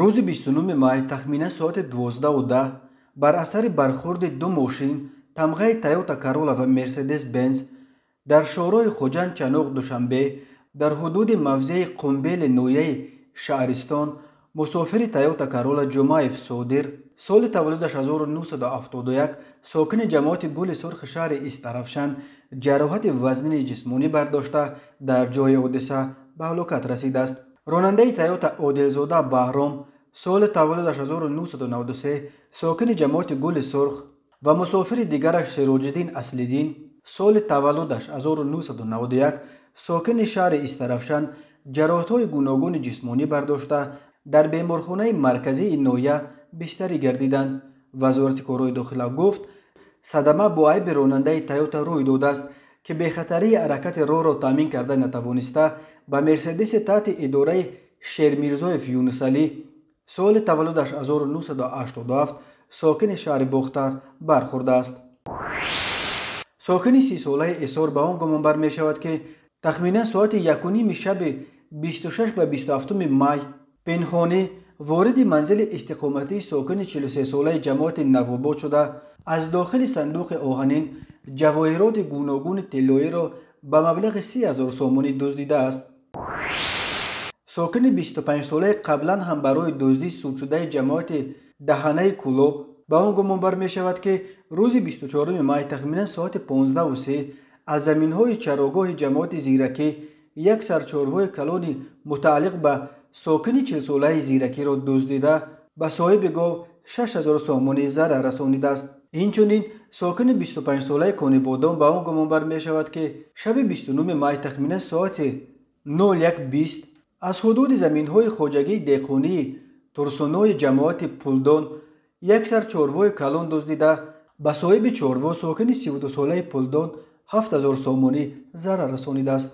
рӯзи 29 май тахмина соати 12 бар асари бархурди ду мошин тамғаи тайота карола ва мерседес бенс дар шорои хуҷанд чаноғ душанбе дар ҳудуди мавзеи қумбели ноҳияи шаҳристон мусофири тайота карола ҷумаев содир соли таваллудаш 1971 сокини ҷамоати гули сурхи шаҳри истарафшан ҷароҳати вазнини ҷисмонӣ бардошта дар ҷои ҳодиса ба ҳалокат расидааст ронандаи тайота одилзода баҳром سال تولدش 1993 ساکن جماعت گل سرخ و مسافر دیگرش سروجدین اصلیدین سال تولدش 1991 ساکن شهر استرفشان جراحت های گوناگون جسمانی برداشته در بیمارخانه مرکزی نویا بیشتری گردیدند وزارت کارهای داخله گفت صدمه با عیب راننده تایوتا روی داد است که به خطری حرکت رو را تامین کرده نتوانسته با مرسدس تحت اداره شیرمیرزایف یونسالی соли таваллудаш 1987 сокини шаҳри бохтар бархӯрдааст сокини сисолаи эсор ба он гумонбар мешавад ки тахминан соати якуними шаби 26 ба 27 май пинҳонӣ вориди манзили истиқоматии сокини 43-солаи ҷамоати навобод шуда аз дохили сандуқи оҳанин ҷавоироди гуногуни тиллоиро ба маблағи 30 сомонӣ дуздидааст ساکن 25 ساله قبلا هم برای دزدی سوچده جماعت دهانه کلو به آن گمان بر می شود که روز 24 مای تخمینا ساعت 15 و 3 از زمین های چراگاه جماعت زیرکی یک سرچاروهای کلانی متعلق به ساکن 40 ساله زیرکی را دزدیده به صاحب گاو 6000 سامانی زر رسانیده است اینچنین ساکن 25 ساله کانی بادام به آن گمان بر می شود که شب 29 مای تخمینا ساعت 0120 аз ҳудуди заминҳои хоҷагии деқонӣ турсунои ҷамоати пулдон як сар чорвои калон дуздида ба соҳиби чорво сокини сиюдусолаи пулдон ҳафтазор сомонӣ зарар расонидааст